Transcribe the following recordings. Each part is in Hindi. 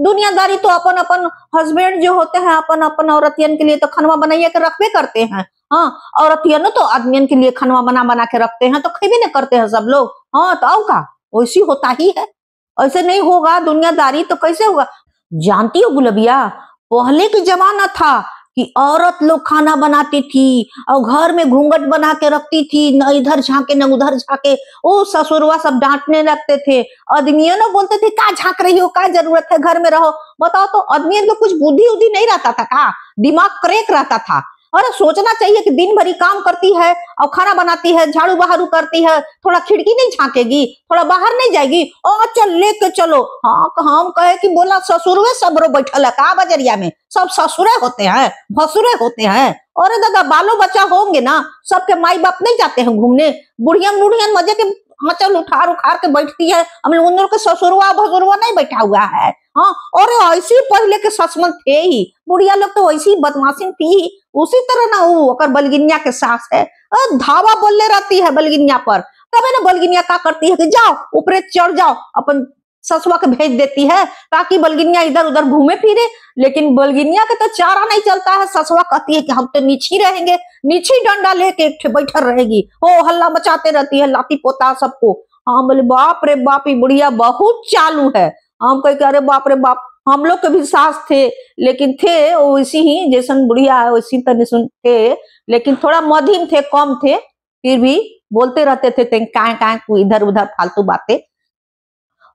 दुनियादारी तो अपन अपन हस्बैंड जो होते हैं अपन अपन औरतियन के लिए तो खनवा बनाइए के रखबे करते हैं हाँ औरतियन तो आदमियन के लिए खनवा बना बना के रखते हैं तो खेबे नहीं करते हैं सब लोग हाँ तो का वैसी होता ही है ऐसे नहीं होगा दुनियादारी तो कैसे होगा जानती हो गुलबिया पहले की जमाना था कि औरत लोग खाना बनाती थी और घर में घूंघट बना के रखती थी न इधर झाके न उधर झाके ओ ससुरवा सब डांटने लगते थे आदमियों ना बोलते थे क्या झांक रही हो क्या जरूरत है घर में रहो बताओ तो आदमियों को कुछ बुद्धि उद्धि नहीं रहता था का दिमाग क्रेक रहता था अरे सोचना चाहिए कि दिन भरी काम करती है और खाना बनाती है झाड़ू बहारू करती है थोड़ा खिड़की नहीं झाकेगी थोड़ा बाहर नहीं जाएगी और चल लेके चलो हाँ तो हम कहे कि बोला ससुरवे सब रो बैठल है का बजरिया में सब ससुरे होते हैं भसुरे होते हैं और दादा बालो बच्चा होंगे ना सबके माई बाप नहीं जाते हैं घूमने बुढ़िया बुढ़िया मजे के मचल उठार उखार के बैठती है हम लोग उन लोग के भसुरवा नहीं बैठा हुआ है हाँ और ऐसी पहले के ससमन थे ही बुढ़िया लोग तो ऐसी बदमाशी थी ही उसी तरह ना वो अगर बलगिनिया के सास है धावा बोलने रहती है बलगिनिया पर तब ना बलगिनिया क्या करती है कि जाओ ऊपरे चढ़ जाओ अपन ससुआ के भेज देती है ताकि बलगिनिया इधर उधर घूमे फिरे लेकिन बलगिनिया के तो चारा नहीं चलता है ससुआ कहती है कि हम तो नीची रहेंगे नीची डंडा लेके एक बैठर रहेगी हो हल्ला मचाते रहती है लाती पोता सबको हाँ बोले बाप रे बाप ये बुढ़िया बहुत चालू है हम कह के अरे बाप रे बाप हम लोग के भी सास थे लेकिन थे वैसी ही जैसन बुढ़िया है वैसी तनि सुन थे लेकिन थोड़ा मध्यम थे कम थे फिर भी बोलते रहते थे तेन काय काय इधर उधर फालतू बातें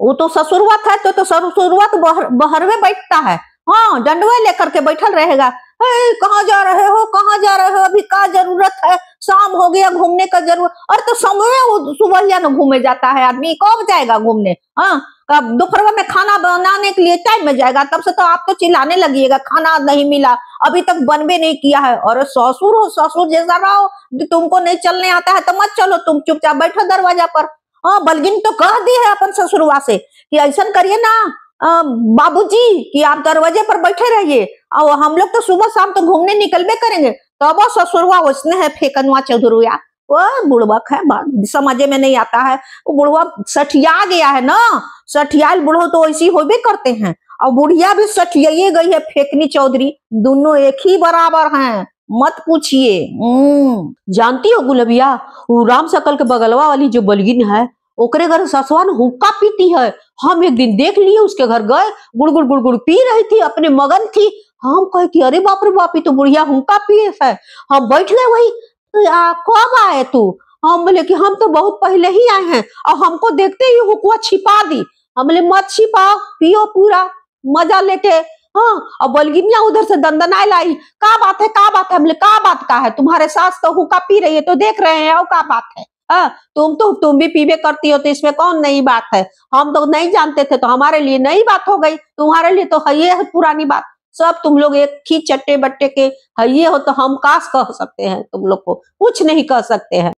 वो तो ससुरुआत है तो तो ससुरुआत तो बहर, बहरवे बैठता है हाँ डंडवे लेकर के बैठल रहेगा कहाँ जा रहे हो कहाँ जा रहे हो अभी क्या जरूरत है शाम हो गया घूमने का जरूरत और तो समय सुबह घूमे जाता है आदमी कब जाएगा घूमने हाँ कब दोपहर में खाना बनाने के लिए टाइम में जाएगा तब से तो आप तो चिल्लाने लगिएगा खाना नहीं मिला अभी तक बनबे नहीं किया है और ससुर हो ससुर जैसा रहो तुमको नहीं चलने आता है तो मत चलो तुम चुपचाप बैठो दरवाजा पर हाँ बलगिन तो कह दी है अपन ससुरवा से कि ऐसा करिए ना बाबूजी कि आप दरवाजे पर बैठे रहिए और हम लोग तो सुबह शाम तो घूमने निकलबे करेंगे तब अब ससुरवा उसने है फेकनवा चौधरुआ वो बुड़बक है समझे में नहीं आता है वो बुढ़वा सठिया गया है ना सठियाल बुढ़ो तो ऐसी होबे करते हैं और बुढ़िया भी सठिया गई है फेकनी चौधरी दोनों एक ही बराबर हैं मत पूछिए हम्म, जानती हो गुलबिया वो राम सकल के बगलवा वाली जो बलगिन है ओकरे घर ससवान हुक्का पीती है हम एक दिन देख लिए उसके घर गए गुड़ गुड़ गुड़ गुड़ पी रही थी अपने मगन थी हम कहे कि अरे बाप रे बापी तो बुढ़िया हुक्का पिए है हम बैठ गए वही तो कब आए तू हम बोले कि हम तो बहुत पहले ही आए हैं और हमको देखते ही हुकुआ छिपा दी हम बोले मत छिपाओ पियो पूरा मजा लेके हाँ और बलगिनिया उधर से दंदनाए लाई का बात है का बात है हमले का बात का है तुम्हारे सास तो हुका पी रही है तो देख रहे हैं और का बात है आ, हाँ, तुम तो तुम भी पीबे करती हो तो इसमें कौन नई बात है हम तो नहीं जानते थे तो हमारे लिए नई बात हो गई तुम्हारे लिए तो है ये है पुरानी बात सब तुम लोग एक ही चट्टे बट्टे के हे ये हो तो हम कास कह सकते हैं तुम लोग को कुछ नहीं कह सकते हैं